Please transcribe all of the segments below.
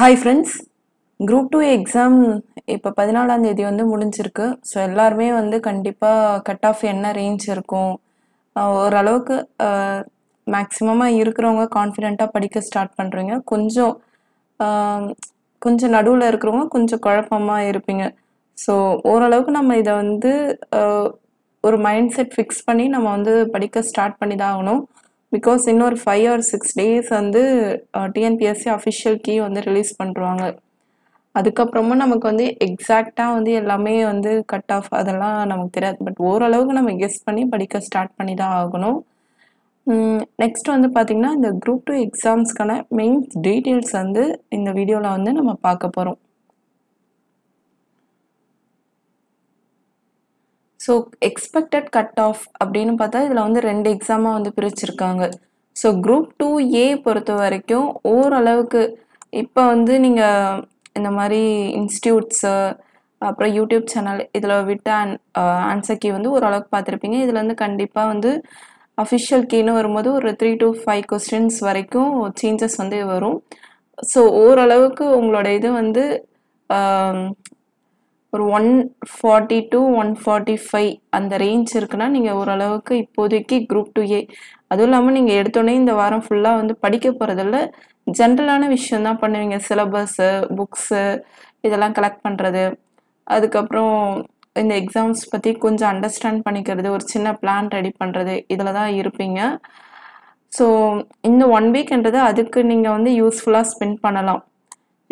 hi friends group two exam இப்போ பதினாலாம் தேதி வந்து முடிஞ்சிருக்கு ஸோ எல்லாருமே வந்து கண்டிப்பாக கட் ஆஃப் என்ன ரேஞ்ச் இருக்கும் ஓரளவுக்கு மேக்ஸிமமாக இருக்கிறவங்க கான்ஃபிடெண்ட்டாக படிக்க ஸ்டார்ட் பண்ணுறீங்க கொஞ்சம் கொஞ்சம் நடுவில் இருக்கிறவங்க கொஞ்சம் குழப்பமாக இருப்பீங்க ஸோ ஓரளவுக்கு நம்ம இதை வந்து ஒரு மைண்ட் செட் ஃபிக்ஸ் பண்ணி நம்ம வந்து படிக்க ஸ்டார்ட் பண்ணி தான் ஆகணும் பிகாஸ் இன்னொரு ஃபைவ் ஆர் சிக்ஸ் டேஸ் வந்து டிஎன்பிஎஸ்சி அஃபிஷியல் கீ வந்து ரிலீஸ் பண்ணுறாங்க அதுக்கப்புறமா நமக்கு வந்து எக்ஸாக்டாக வந்து எல்லாமே வந்து கட் ஆஃப் அதெல்லாம் நமக்கு தெரியாது பட் ஓரளவுக்கு நம்ம கெஸ் பண்ணி படிக்க ஸ்டார்ட் பண்ணி தான் ஆகணும் நெக்ஸ்ட் வந்து பார்த்திங்கன்னா இந்த குரூப் டூ எக்ஸாம்ஸ்க்கான மெயின் டீட்டெயில்ஸ் வந்து இந்த வீடியோவில் வந்து நம்ம பார்க்க போகிறோம் ஸோ எக்ஸ்பெக்டட் கட் ஆஃப் அப்படின்னு பார்த்தா இதில் வந்து ரெண்டு எக்ஸாமாக வந்து பிரிச்சிருக்காங்க ஸோ குரூப் டூ ஏ பொறுத்த வரைக்கும் ஓரளவுக்கு இப்போ வந்து நீங்கள் இந்த மாதிரி இன்ஸ்டியூட்ஸு அப்புறம் யூடியூப் சேனல் இதில் விட்ட ஆன் ஆன்சர் கீ வந்து ஓரளவுக்கு பார்த்துருப்பீங்க இதில் வந்து கண்டிப்பாக வந்து அஃபிஷியல் கீன்னு வரும்போது ஒரு த்ரீ டு ஃபைவ் கொஸ்டின்ஸ் வரைக்கும் சேஞ்சஸ் வந்து வரும் ஸோ ஓரளவுக்கு உங்களோட இது வந்து ஒரு one forty to one forty five அந்த ரேஞ்ச் இருக்குன்னா நீங்கள் ஓரளவுக்கு இப்போதைக்கு குரூப் டூ ஏ அதுவும் இல்லாமல் நீங்கள் எடுத்தோடனே இந்த வாரம் ஃபுல்லாக வந்து படிக்க போகிறதில்ல ஜென்ரலான விஷயந்தான் பண்ணுவீங்க சிலபஸ்ஸு புக்ஸு இதெல்லாம் கலெக்ட் பண்ணுறது அதுக்கப்புறம் இந்த எக்ஸாம்ஸ் பற்றி கொஞ்சம் அண்டர்ஸ்டாண்ட் பண்ணிக்கிறது ஒரு சின்ன பிளான் ரெடி பண்ணுறது இதில் தான் இருப்பீங்க ஸோ இந்த ஒன் வீக்ன்றது அதுக்கு நீங்கள் வந்து யூஸ்ஃபுல்லாக ஸ்பெண்ட் பண்ணலாம்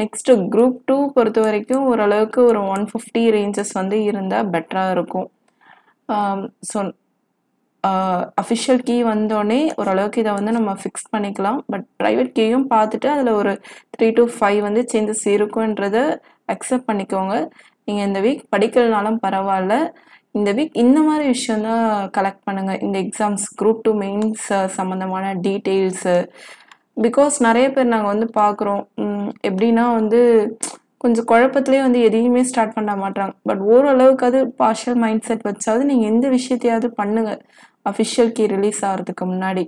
நெக்ஸ்ட்டு குரூப் டூ பொறுத்த வரைக்கும் ஓரளவுக்கு ஒரு ஒன் ஃபிஃப்டி ரேஞ்சஸ் வந்து இருந்தால் பெட்டராக இருக்கும் ஸோ அஃபிஷியல் கீ வந்தோடனே ஓரளவுக்கு இதை வந்து நம்ம ஃபிக்ஸ் பண்ணிக்கலாம் பட் ப்ரைவேட் கீயும் பார்த்துட்டு அதில் ஒரு த்ரீ டு ஃபைவ் வந்து சேஞ்சஸ் இருக்குன்றத அக்செப்ட் பண்ணிக்கோங்க நீங்கள் இந்த வீக் படிக்கலனாலும் பரவாயில்ல இந்த வீக் இந்த மாதிரி விஷயந்தான் கலெக்ட் பண்ணுங்கள் இந்த எக்ஸாம்ஸ் குரூப் டூ மெயின்ஸ் சம்மந்தமான டீட்டெயில்ஸு பிகாஸ் நிறைய பேர் நாங்கள் வந்து பார்க்குறோம் எப்படின்னா வந்து கொஞ்சம் குழப்பத்துலேயே வந்து எதையுமே ஸ்டார்ட் பண்ண மாட்டாங்க பட் ஓரளவுக்கு அது பார்ஷியல் மைண்ட் செட் வச்சாவது நீங்கள் எந்த விஷயத்தையாவது பண்ணுங்கள் அஃபிஷியல் கீ ரிலீஸ் ஆகிறதுக்கு முன்னாடி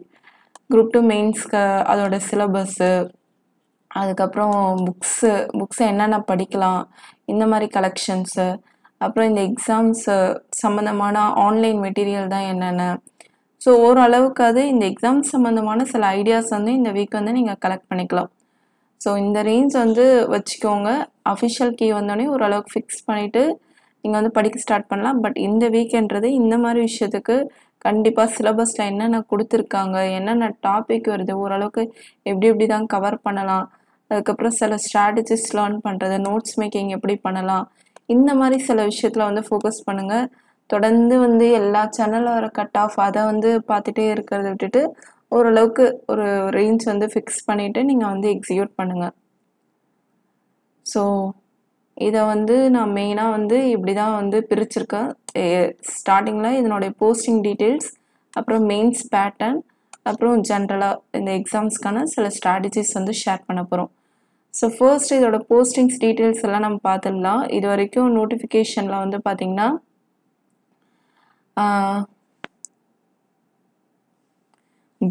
குரூப் டூ மெயின்ஸ்க்கு அதோட சிலபஸ்ஸு அதுக்கப்புறம் புக்ஸு புக்ஸை என்னென்ன படிக்கலாம் இந்த மாதிரி கலெக்ஷன்ஸு அப்புறம் இந்த எக்ஸாம்ஸு சம்மந்தமான ஆன்லைன் மெட்டீரியல் தான் என்னென்ன ஸோ ஓரளவுக்காவது இந்த எக்ஸாம் சம்மந்தமான சில ஐடியாஸ் வந்து இந்த வீக் வந்து நீங்கள் கலெக்ட் பண்ணிக்கலாம் ஸோ இந்த ரேஞ்ச் வந்து வச்சுக்கோங்க அஃபிஷியல் கீ வந்தோடனே ஓரளவுக்கு ஃபிக்ஸ் பண்ணிவிட்டு நீங்கள் வந்து படிக்க ஸ்டார்ட் பண்ணலாம் பட் இந்த வீக்கென்றது இந்த மாதிரி விஷயத்துக்கு கண்டிப்பாக சிலபஸில் என்னென்ன கொடுத்துருக்காங்க என்னென்ன டாபிக் வருது ஓரளவுக்கு எப்படி எப்படி தான் கவர் பண்ணலாம் அதுக்கப்புறம் சில ஸ்ட்ராட்டஜிஸ் லேர்ன் பண்ணுறது நோட்ஸ் மேக்கிங் எப்படி பண்ணலாம் இந்த மாதிரி சில விஷயத்தில் வந்து ஃபோக்கஸ் பண்ணுங்கள் தொடர்ந்து வந்து எல்லா சேனலும் வர கட் ஆஃப் அதை வந்து பார்த்துட்டே இருக்கிறத விட்டுட்டு ஓரளவுக்கு ஒரு ரேஞ்ச் வந்து ஃபிக்ஸ் பண்ணிவிட்டு நீங்கள் வந்து எக்ஸிக்யூட் பண்ணுங்கள் ஸோ இதை வந்து நான் மெயினாக வந்து இப்படி தான் வந்து பிரிச்சிருக்கேன் ஸ்டார்டிங்கில் இதனுடைய போஸ்டிங் டீட்டெயில்ஸ் அப்புறம் மெயின்ஸ் பேட்டர்ன் அப்புறம் ஜென்ரலாக இந்த எக்ஸாம்ஸ்க்கான சில ஸ்ட்ராட்டஜிஸ் வந்து ஷேர் பண்ண போகிறோம் ஸோ ஃபர்ஸ்ட் இதோட போஸ்டிங்ஸ் டீட்டெயில்ஸ் எல்லாம் நம்ம பார்த்துடலாம் இது வரைக்கும் நோட்டிஃபிகேஷனில் வந்து பார்த்திங்கன்னா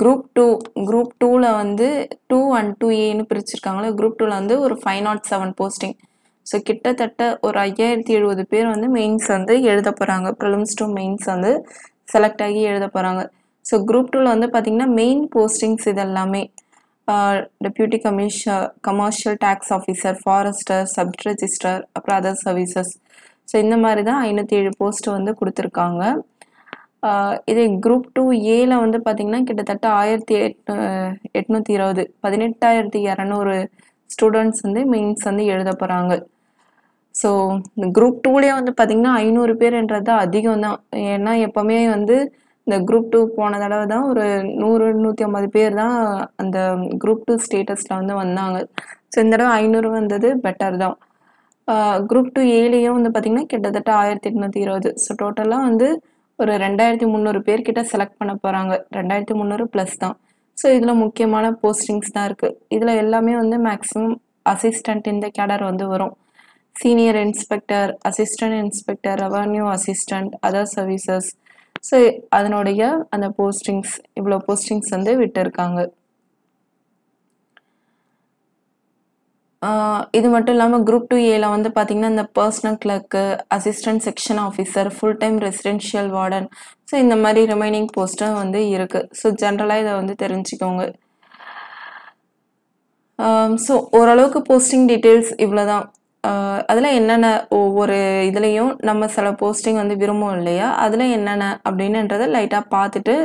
குரூப் டூ குரூப் டூவில் வந்து டூ அண்ட் டூ ஏன்னு பிரிச்சிருக்காங்களே குரூப் டூவில் வந்து ஒரு five nought seven posting so கிட்டத்தட்ட ஒரு ஐயாயிரத்தி எழுபது பேர் வந்து மெயின்ஸ் வந்து எழுத போகிறாங்க ப்ரிலிம்ஸ் டூ மெயின்ஸ் வந்து செலக்ட் ஆகி எழுத போகிறாங்க ஸோ குரூப் டூவில் வந்து பார்த்திங்கன்னா மெயின் போஸ்டிங்ஸ் இதெல்லாமே டெப்யூட்டி கமிஷ commercial tax officer forester sub register அப்புறம் அதர் சர்வீசஸ் ஸோ இந்த மாதிரி தான் ஐநூற்றி ஏழு போஸ்ட் வந்து கொடுத்துருக்காங்க இதே குரூப் டூ ஏல வந்து பார்த்தீங்கன்னா கிட்டத்தட்ட ஆயிரத்தி எட்நூ எட்நூற்றி இருபது பதினெட்டாயிரத்தி இரநூறு ஸ்டூடெண்ட்ஸ் வந்து மெயின்ஸ் வந்து எழுத போகிறாங்க ஸோ இந்த குரூப் டூலேயே வந்து பார்த்திங்கன்னா ஐநூறு பேர்ன்றது அதிகம் தான் ஏன்னா எப்போவுமே வந்து இந்த குரூப் டூ போன தடவை தான் ஒரு நூறு நூற்றி ஐம்பது பேர் தான் அந்த குரூப் டூ ஸ்டேட்டஸில் வந்து வந்தாங்க ஸோ இந்த தடவை ஐநூறு வந்தது பெட்டர் தான் குரூப் டூ ஏலேயும் வந்து பார்த்திங்கன்னா கிட்டத்தட்ட ஆயிரத்தி எட்நூற்றி இருபது ஸோ டோட்டலாக வந்து ஒரு ரெண்டாயிரத்தி முந்நூறு பேர்கிட்ட செலக்ட் பண்ண போகிறாங்க ரெண்டாயிரத்தி முந்நூறு ப்ளஸ் தான் ஸோ இதில் முக்கியமான போஸ்டிங்ஸ் தான் இருக்குது இதில் எல்லாமே வந்து மேக்ஸிமம் அசிஸ்டண்ட் இந்த கேடர் வந்து வரும் senior inspector assistant inspector revenue assistant other services so அதனுடைய அந்த போஸ்டிங்ஸ் இவ்வளோ போஸ்டிங்ஸ் வந்து விட்டுருக்காங்க இது மட்டும் இல்லாமல் குரூப் டூ ஏல வந்து பார்த்திங்கன்னா இந்த personal clerk assistant section officer full time residential warden so இந்த மாதிரி ரிமைனிங் போஸ்ட்டும் வந்து இருக்குது ஸோ ஜென்ரலாக இதை வந்து தெரிஞ்சுக்கோங்க ஸோ ஓரளவுக்கு போஸ்டிங் டீட்டெயில்ஸ் இவ்வளோ தான் அதில் என்னென்ன ஒவ்வொரு இதுலேயும் நம்ம சில போஸ்டிங் வந்து விரும்பும் இல்லையா அதில் என்னென்ன அப்படின்னுன்றதை லைட்டாக பார்த்துட்டு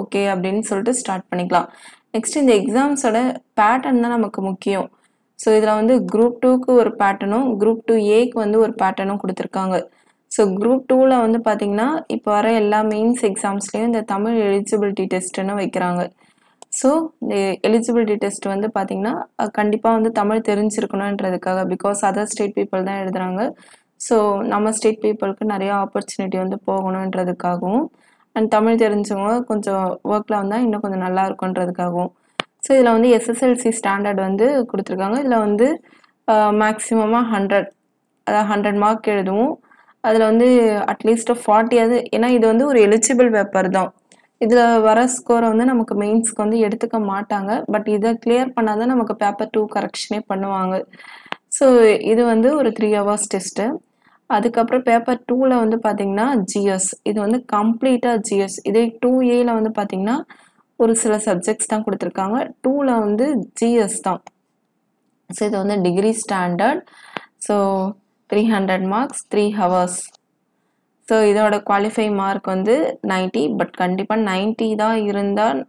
ஓகே அப்படின்னு சொல்லிட்டு ஸ்டார்ட் பண்ணிக்கலாம் நெக்ஸ்ட் இந்த எக்ஸாம்ஸோட பேட்டர்ன் தான் நமக்கு முக்கியம் ஸோ இதில் வந்து குரூப் டூக்கு ஒரு பேட்டர்னும் குரூப் டூ ஏக்கு வந்து ஒரு பேட்டர்னும் கொடுத்துருக்காங்க ஸோ குரூப் டூவில் வந்து பார்த்திங்கன்னா இப்போ வர எல்லா மெயின்ஸ் எக்ஸாம்ஸ்லேயும் இந்த தமிழ் எலிஜிபிலிட்டி டெஸ்ட்டுன்னு வைக்கிறாங்க ஸோ இந்த எலிஜிபிலிட்டி டெஸ்ட் வந்து பார்த்திங்கன்னா கண்டிப்பாக வந்து தமிழ் தெரிஞ்சிருக்கணுன்றதுக்காக பிகாஸ் அதர் ஸ்டேட் பீப்புள் தான் எழுதுகிறாங்க ஸோ நம்ம ஸ்டேட் பீப்புளுக்கு நிறையா ஆப்பர்ச்சுனிட்டி வந்து போகணுன்றதுக்காகவும் அண்ட் தமிழ் தெரிஞ்சவங்க கொஞ்சம் ஒர்க்கில் வந்தால் இன்னும் கொஞ்சம் நல்லா இருக்குன்றதுக்காகவும் ஸோ இதில் வந்து எஸ்எஸ்எல்சி ஸ்டாண்டர்ட் வந்து கொடுத்துருக்காங்க இதில் வந்து மேக்ஸிமமாக ஹண்ட்ரட் அதாவது ஹண்ட்ரட் மார்க் எழுதுவோம் அதில் வந்து அட்லீஸ்ட் ஃபார்ட்டியாவது ஏன்னா இது வந்து ஒரு எலிஜிபிள் பேப்பர் தான் இதில் வர ஸ்கோரை வந்து நமக்கு மெயின்ஸ்க்கு வந்து எடுத்துக்க மாட்டாங்க பட் இதை கிளியர் பண்ணால் தான் நமக்கு பேப்பர் டூ கரெக்ஷனே பண்ணுவாங்க ஸோ இது வந்து ஒரு த்ரீ ஹவர்ஸ் டெஸ்ட்டு அதுக்கப்புறம் பேப்பர் டூவில் வந்து பார்த்திங்கன்னா ஜிஎஸ் இது வந்து கம்ப்ளீட்டாக ஜிஎஸ் இதே டூ ஏயில் வந்து பார்த்திங்கன்னா ஒரு சில சப்ஜெக்ட்ஸ் தான் கொடுத்துருக்காங்க டூவில் வந்து ஜிஎஸ் தான் ஸோ இது வந்து degree standard so three hundred marks three hours so இதோட குவாலிஃபை மார்க் வந்து நைன்ட்டி பட் கண்டிப்பாக நைன்ட்டி தான் இருந்தால்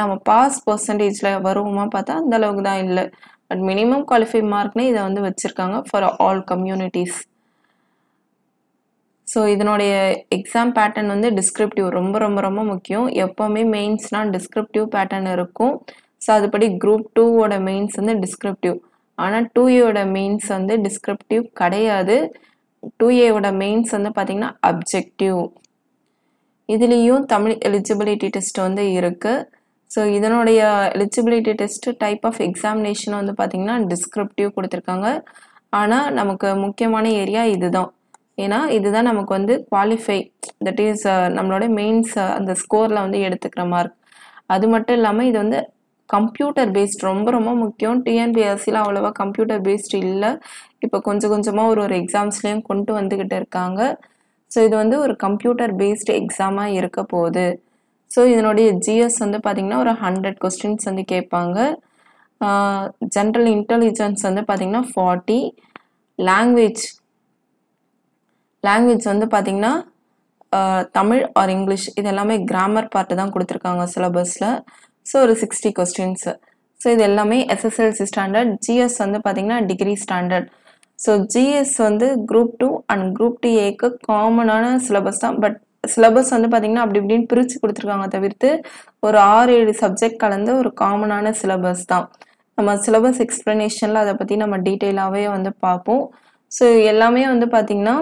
நம்ம பாஸ் பர்சன்டேஜில் வருவோமா பார்த்தா அந்த அளவுக்கு தான் இல்லை பட் மினிமம் குவாலிஃபை மார்க்னே இதை வந்து வச்சுருக்காங்க ஃபார் ஆல் கம்யூனிட்டிஸ் ஸோ இதனுடைய எக்ஸாம் பேட்டர்ன் வந்து டிஸ்கிரிப்டிவ் ரொம்ப ரொம்ப ரொம்ப முக்கியம் எப்போவுமே மெயின்ஸ்னால் டிஸ்கிரிப்டிவ் பேட்டர்ன் இருக்கும் ஸோ அதுபடி குரூப் டூவோட மெயின்ஸ் வந்து டிஸ்கிரிப்டிவ் ஆனால் டூ ஏவோட மெயின்ஸ் வந்து டிஸ்கிரிப்டிவ் கிடையாது டூ ஏவோட மெயின்ஸ் வந்து பார்த்திங்கன்னா அப்ஜெக்டிவ் இதுலேயும் தமிழ் எலிஜிபிலிட்டி டெஸ்ட் வந்து இருக்குது ஸோ இதனுடைய eligibility test type of examination வந்து பார்த்திங்கன்னா டிஸ்கிரிப்டிவ் கொடுத்துருக்காங்க ஆனால் நமக்கு முக்கியமான ஏரியா இதுதான் ஏன்னா இதுதான் நமக்கு வந்து குவாலிஃபை தட் இஸ் நம்மளோட மெயின்ஸ் அந்த ஸ்கோரில் வந்து எடுத்துக்கிற மார்க் அது மட்டும் இல்லாமல் இது வந்து கம்ப்யூட்டர் பேஸ்ட் ரொம்ப ரொம்ப முக்கியம் டிஎன்பிஎஸ்சியில் அவ்வளோவா கம்ப்யூட்டர் பேஸ்ட் இல்லை இப்போ கொஞ்சம் கொஞ்சமாக ஒரு ஒரு எக்ஸாம்ஸ்லேயும் கொண்டு வந்துக்கிட்டு இருக்காங்க ஸோ இது வந்து ஒரு கம்ப்யூட்டர் பேஸ்டு எக்ஸாமாக இருக்க போகுது ஸோ இதனுடைய ஜிஎஸ் வந்து பார்த்திங்கன்னா ஒரு ஹண்ட்ரட் கொஸ்டின்ஸ் வந்து கேட்பாங்க ஜென்ரல் இன்டெலிஜென்ஸ் வந்து பார்த்திங்கன்னா ஃபார்ட்டி லாங்குவேஜ் லாங்குவேஜ் வந்து பார்த்திங்கன்னா தமிழ் ஆர் இங்கிலீஷ் இது எல்லாமே கிராமர் பார்ட்டு தான் கொடுத்துருக்காங்க சிலபஸில் ஸோ ஒரு சிக்ஸ்டி கொஸ்டின்ஸு ஸோ இது எல்லாமே எஸ்எஸ்எல்சி ஸ்டாண்டர்ட் ஜிஎஸ் வந்து பார்த்திங்கன்னா டிகிரி ஸ்டாண்டர்ட் ஸோ ஜிஎஸ் வந்து group two and group D ஏக்கு காமனான சிலபஸ் தான் பட் சிலபஸ் வந்து பார்த்திங்கன்னா அப்படி இப்படின்னு பிரித்து கொடுத்துருக்காங்க தவிர்த்து ஒரு ஆறு ஏழு சப்ஜெக்ட் கலந்து ஒரு காமனான சிலபஸ் தான் நம்ம சிலபஸ் எக்ஸ்ப்ளனேஷனில் அதை பற்றி நம்ம டீட்டெயிலாகவே வந்து பார்ப்போம் ஸோ எல்லாமே வந்து பார்த்திங்கன்னா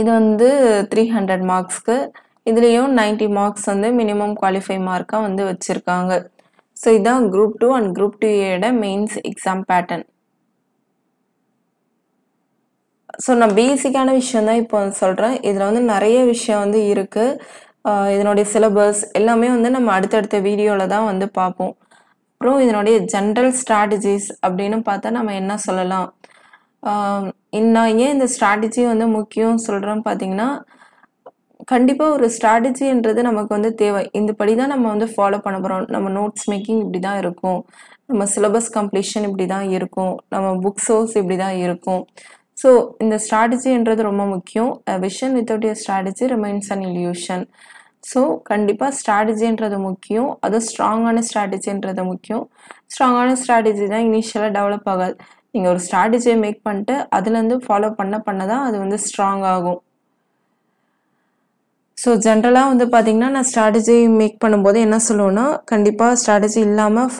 இது வந்து த்ரீ ஹண்ட்ரட் மார்க்ஸ்க்கு இதுலேயும் நைன்டி மார்க்ஸ் வந்து மினிமம் குவாலிஃபை மார்க்காக வந்து வச்சுருக்காங்க ஸோ இதுதான் குரூப் டூ அண்ட் குரூப் டூயோட மெயின்ஸ் எக்ஸாம் பேட்டர்ன் ஸோ நான் பேசிக்கான விஷயம் தான் இப்போ சொல்கிறேன் இதில் வந்து நிறைய விஷயம் வந்து இருக்குது இதனுடைய சிலபஸ் எல்லாமே வந்து நம்ம அடுத்தடுத்த வீடியோவில் தான் வந்து பார்ப்போம் அப்புறம் இதனுடைய ஜென்ரல் ஸ்ட்ராட்டஜிஸ் அப்படின்னு பார்த்தா நம்ம என்ன சொல்லலாம் நான் ஏன் இந்த ஸ்ட்ராட்டஜி வந்து முக்கியம் சொல்கிறோம் பார்த்தீங்கன்னா கண்டிப்பாக ஒரு ஸ்ட்ராட்டஜின்றது நமக்கு வந்து தேவை இந்த படி தான் நம்ம வந்து ஃபாலோ பண்ண போகிறோம் நம்ம நோட்ஸ் மேக்கிங் இப்படி தான் இருக்கும் நம்ம சிலபஸ் கம்ப்ளீஷன் இப்படி தான் இருக்கும் நம்ம புக் சோர்ஸ் இப்படி தான் இருக்கும் ஸோ இந்த ஸ்ட்ராட்டஜின்றது ரொம்ப முக்கியம் vision without year strategy remains and illusion so கண்டிப்பாக ஸ்ட்ராட்டஜின்றது முக்கியம் அதுவும் ஸ்ட்ராங்கான ஸ்ட்ராட்டஜின்றது முக்கியம் ஸ்ட்ராங்கான ஸ்ட்ராட்டஜி தான் இனிஷியலாக டெவலப் ஆகாது நீங்கள் ஒரு ஸ்ட்ராட்டஜியை மேக் பண்ணிட்டு அதுலேருந்து ஃபாலோ பண்ண பண்ண தான் அது வந்து ஸ்ட்ராங் ஆகும் ஸோ ஜென்ரலாக வந்து பார்த்திங்கன்னா நான் ஸ்ட்ராட்டஜி மேக் பண்ணும்போது என்ன சொல்லுவேன்னா கண்டிப்பாக ஸ்ட்ராட்டஜி இல்லாமல் ஃப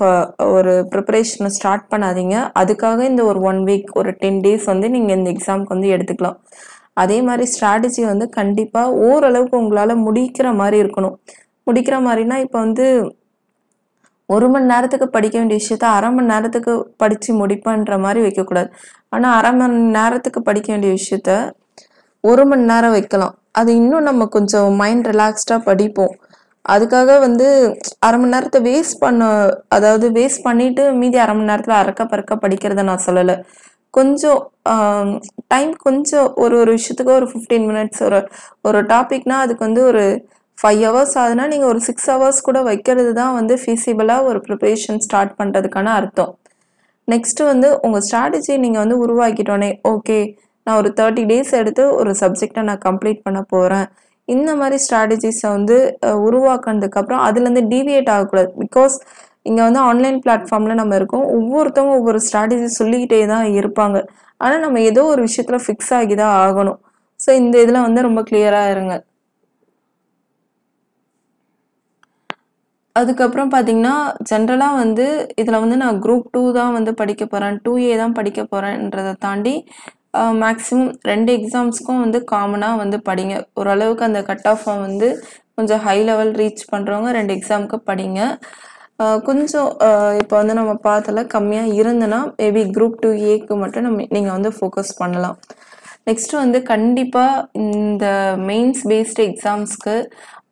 ஒரு ப்ரிப்பரேஷனை ஸ்டார்ட் பண்ணாதீங்க அதுக்காக இந்த ஒரு ஒன் வீக் ஒரு டென் டேஸ் வந்து நீங்கள் இந்த எக்ஸாமுக்கு வந்து எடுத்துக்கலாம் அதே மாதிரி ஸ்ட்ராட்டஜி வந்து கண்டிப்பாக ஓரளவுக்கு உங்களால் முடிக்கிற மாதிரி இருக்கணும் முடிக்கிற மாதிரினா இப்போ வந்து ஒரு மணி நேரத்துக்கு படிக்க வேண்டிய விஷயத்த அரை மணி நேரத்துக்கு படித்து முடிப்பேன்ற மாதிரி வைக்கக்கூடாது ஆனால் அரை மணி நேரத்துக்கு படிக்க வேண்டிய விஷயத்த ஒரு மணி நேரம் வைக்கலாம் அது இன்னும் நம்ம கொஞ்சம் மைண்ட் ரிலாக்ஸ்டாக படிப்போம் அதுக்காக வந்து அரை மணி நேரத்தை வேஸ்ட் பண்ண அதாவது வேஸ்ட் பண்ணிட்டு மீதி அரை மணி நேரத்தில் அறக்க பறக்க படிக்கிறத நான் சொல்லலை கொஞ்சம் டைம் கொஞ்சம் ஒரு ஒரு விஷயத்துக்கு ஒரு ஃபிஃப்டீன் மினிட்ஸ் ஒரு ஒரு டாபிக்னால் அதுக்கு வந்து ஒரு ஃபைவ் ஹவர்ஸ் ஆகுதுன்னா நீங்கள் ஒரு சிக்ஸ் ஹவர்ஸ் கூட வைக்கிறது தான் வந்து ஃபீஸிபிளாக ஒரு ப்ரிப்பரேஷன் ஸ்டார்ட் பண்ணுறதுக்கான அர்த்தம் நெக்ஸ்ட்டு வந்து உங்கள் ஸ்ட்ராட்டஜி நீங்கள் வந்து உருவாக்கிட்டோன்னே ஓகே நான் ஒரு தேர்ட்டி டேஸ் எடுத்து ஒரு சப்ஜெக்டை நான் கம்ப்ளீட் பண்ண போகிறேன் இந்த மாதிரி ஸ்ட்ராட்டஜிஸை வந்து உருவாக்குனதுக்கப்புறம் அதுலேருந்து டிவியேட் ஆகக்கூடாது பிகாஸ் இங்கே வந்து ஆன்லைன் பிளாட்ஃபார்மில் நம்ம இருக்கோம் ஒவ்வொருத்தவங்க ஒவ்வொரு ஸ்ட்ராட்டஜி சொல்லிக்கிட்டே தான் இருப்பாங்க ஆனால் நம்ம ஏதோ ஒரு விஷயத்தில் ஃபிக்ஸ் ஆகி தான் ஆகணும் ஸோ இந்த இதில் வந்து ரொம்ப கிளியராக இருங்க அதுக்கப்புறம் பார்த்தீங்கன்னா ஜென்ரலாக வந்து இதில் வந்து நான் குரூப் டூ தான் வந்து படிக்க போகிறேன் டூ ஏ தான் படிக்க போகிறேன்றதை தாண்டி மேக்ஸிமம் ரெண்டு எக்ஸாம்ஸ்க்கும் வந்து காமனாக வந்து படிங்க ஓரளவுக்கு அந்த கட் ஆஃபை வந்து கொஞ்சம் ஹை லெவல் ரீச் பண்ணுறவங்க ரெண்டு எக்ஸாமுக்கு படிங்க கொஞ்சம் இப்போ வந்து நம்ம பார்த்தல கம்மியாக இருந்ததுன்னா மேபி குரூப் டூ ஏக்கு மட்டும் நம்ம நீங்கள் வந்து ஃபோக்கஸ் பண்ணலாம் நெக்ஸ்ட்டு வந்து கண்டிப்பாக இந்த மெயின்ஸ் பேஸ்டு எக்ஸாம்ஸ்க்கு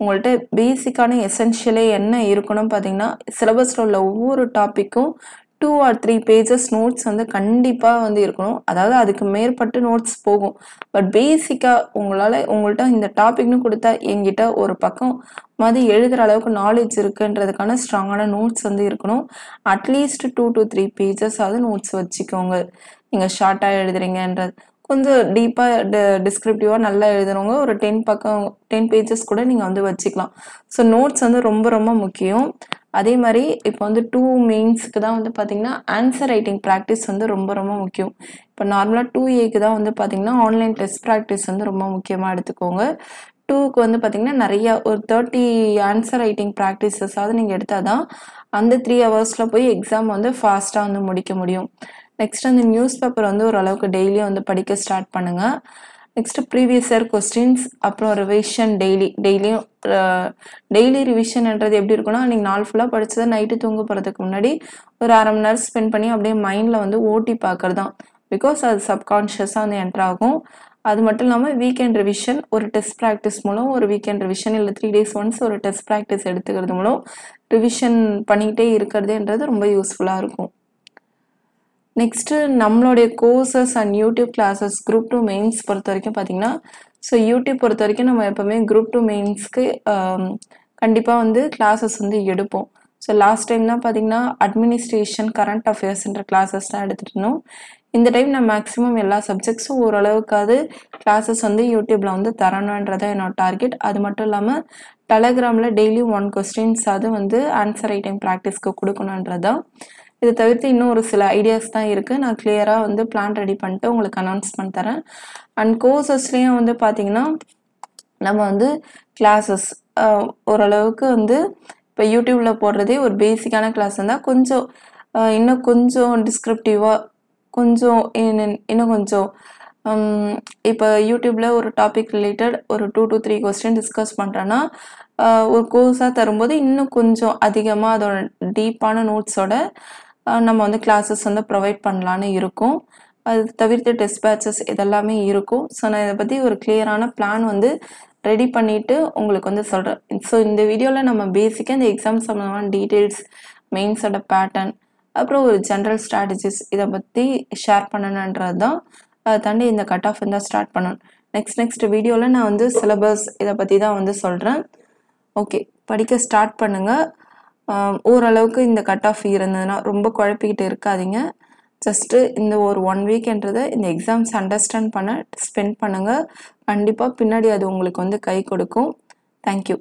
உங்கள்கிட்ட பேசிக்கான எசென்ஷியலே என்ன இருக்கணும் பார்த்தீங்கன்னா சிலபஸில் உள்ள ஒவ்வொரு டாப்பிக்கும் two or three pages notes வந்து கண்டிப்பாக வந்து இருக்கணும் அதாவது அதுக்கு மேற்பட்டு நோட்ஸ் போகும் பட் பேசிக்காக உங்களால் உங்கள்கிட்ட இந்த டாபிக்னு கொடுத்தா எங்கிட்ட ஒரு பக்கம் மாதிரி எழுதுகிற அளவுக்கு நாலேஜ் இருக்குன்றதுக்கான ஸ்ட்ராங்கான நோட்ஸ் வந்து இருக்கணும் at least two to three pages ஆகுது நோட்ஸ் வச்சுக்கோங்க நீங்கள் ஷார்ட்டாக எழுதுறீங்கன்றது கொஞ்சம் டீப்பாக டிஸ்கிரிப்டிவாக நல்லா எழுதுறவங்க ஒரு டென் பக்கம் டென் பேஜஸ் கூட நீங்கள் வந்து வச்சுக்கலாம் ஸோ நோட்ஸ் வந்து ரொம்ப ரொம்ப முக்கியம் அதே மாதிரி இப்போ வந்து டூ மெயின்ஸுக்கு தான் வந்து பார்த்திங்கன்னா ஆன்சர் ரைட்டிங் ப்ராக்டிஸ் வந்து ரொம்ப ரொம்ப முக்கியம் இப்போ நார்மலாக டூ ஏக்கு தான் வந்து பார்த்தீங்கன்னா ஆன்லைன் டெஸ்ட் ப்ராக்டிஸ் வந்து ரொம்ப முக்கியமாக எடுத்துக்கோங்க டூக்கு வந்து பார்த்திங்கன்னா நிறையா ஒரு தேர்ட்டி ஆன்சர் ரைட்டிங் ப்ராக்டிசஸாவது நீங்கள் எடுத்தால் தான் அந்த த்ரீ ஹவர்ஸில் போய் எக்ஸாம் வந்து ஃபாஸ்ட்டாக வந்து முடிக்க முடியும் நெக்ஸ்ட் அந்த நியூஸ் பேப்பர் வந்து ஓரளவுக்கு டெய்லியும் வந்து படிக்க ஸ்டார்ட் பண்ணுங்கள் நெக்ஸ்ட்டு ப்ரீவியஸ் இயர் கொஸ்டின்ஸ் அப்புறம் ரிவிஷன் டெய்லி டெய்லியும் டெய்லி ரிவிஷன்ன்றது எப்படி இருக்குன்னா நீங்கள் நாள் ஃபுல்லாக படித்ததை நைட்டு தூங்க போகிறதுக்கு முன்னாடி ஒரு அரை மணி நேரம் ஸ்பெண்ட் பண்ணி அப்படியே மைண்டில் வந்து ஓட்டி பார்க்குறது தான் பிகாஸ் அது சப்கான்ஷியஸாக வந்து என்ட்ராகும் அது மட்டும் இல்லாமல் வீக்கெண்ட் ரிவிஷன் ஒரு டெஸ்ட் ப்ராக்டிஸ் மூலம் ஒரு வீக்கெண்ட் ரிவிஷன் இல்லை த்ரீ டேஸ் ஒன்ஸ் ஒரு டெஸ்ட் ப்ராக்டிஸ் எடுத்துக்கிறது மூலம் ரிவிஷன் பண்ணிக்கிட்டே இருக்கிறதுன்றது ரொம்ப யூஸ்ஃபுல்லாக இருக்கும் நெக்ஸ்ட்டு நம்மளுடைய courses and YouTube classes group two mains பொறுத்த வரைக்கும் பார்த்தீங்கன்னா ஸோ யூடியூப் பொறுத்த வரைக்கும் நம்ம எப்போவுமே குரூப் டூ மெயின்ஸ்க்கு கண்டிப்பாக வந்து கிளாஸஸ் வந்து எடுப்போம் ஸோ லாஸ்ட் தான் பார்த்தீங்கன்னா அட்மினிஸ்ட்ரேஷன் கரண்ட் அஃபேர்ஸ்ன்ற கிளாஸஸ் தான் எடுத்துகிட்டு இருந்தோம் இந்த டைம் நான் மேக்ஸிமம் எல்லா சப்ஜெக்ட்ஸும் ஓரளவுக்காவது கிளாஸஸ் வந்து யூடியூப்பில் வந்து தரணுன்றது என்னோட டார்கெட் அது மட்டும் இல்லாமல் டெலகிராமில் டெய்லியும் ஒன் கொஸ்டின்ஸாவது வந்து ஆன்சர் ஐட்டம் ப்ராக்டிஸ்க்கு கொடுக்கணுன்றது தான் இது தவிர்த்து இன்னும் ஒரு சில ஐடியாஸ் தான் இருக்குது நான் கிளியராக வந்து பிளான் ரெடி பண்ணிட்டு உங்களுக்கு அனௌன்ஸ் பண்ணி தரேன் அண்ட் கோர்சஸ்லேயும் வந்து பார்த்தீங்கன்னா நம்ம வந்து கிளாஸஸ் ஓரளவுக்கு வந்து இப்போ யூடியூப்பில் போடுறதே ஒரு பேசிக்கான கிளாஸ் இருந்தால் கொஞ்சம் இன்னும் கொஞ்சம் டிஸ்கிரிப்டிவாக கொஞ்சம் இன்னும் கொஞ்சம் இப்போ யூடியூப்பில் ஒரு டாபிக் ரிலேட்டட் ஒரு two to three question discuss பண்ணுறேன்னா ஒரு கோர்ஸாக தரும்போது இன்னும் கொஞ்சம் அதிகமாக அதோட டீப்பான நோட்ஸோட நம்ம வந்து கிளாஸஸ் வந்து ப்ரொவைட் பண்ணலான்னு இருக்கும் அது தவிர்த்து டெஸ்ட் பேட்சஸ் இதெல்லாமே இருக்கும் ஸோ நான் இதை பற்றி ஒரு கிளியரான பிளான் வந்து ரெடி பண்ணிவிட்டு உங்களுக்கு வந்து சொல்கிறேன் ஸோ இந்த வீடியோவில் நம்ம பேசிக்காக இந்த எக்ஸாம் சம்மந்தமான டீட்டெயில்ஸ் மெயின்ஸோட பேட்டர்ன் அப்புறம் ஒரு ஜென்ரல் ஸ்ட்ராட்டஜிஸ் இதை பற்றி ஷேர் பண்ணணுன்றது தான் அதை தாண்டி இந்த கட் ஆஃப் இருந்தால் ஸ்டார்ட் பண்ணணும் நெக்ஸ்ட் நெக்ஸ்ட் வீடியோவில் நான் வந்து சிலபஸ் இதை பற்றி தான் வந்து சொல்கிறேன் ஓகே படிக்க ஸ்டார்ட் பண்ணுங்கள் ஓரளவுக்கு இந்த கட் ஆஃப் இருந்ததுன்னா ரொம்ப குழப்பிக்கிட்டு இருக்காதிங்க ஜஸ்ட்டு இந்த ஒரு ஒன் வீக்ன்றதை இந்த எக்ஸாம்ஸ் அண்டர்ஸ்டாண்ட் பண்ண ஸ்பெண்ட் பண்ணுங்கள் கண்டிப்பாக பின்னாடி அது உங்களுக்கு வந்து கை கொடுக்கும் தேங்க்யூ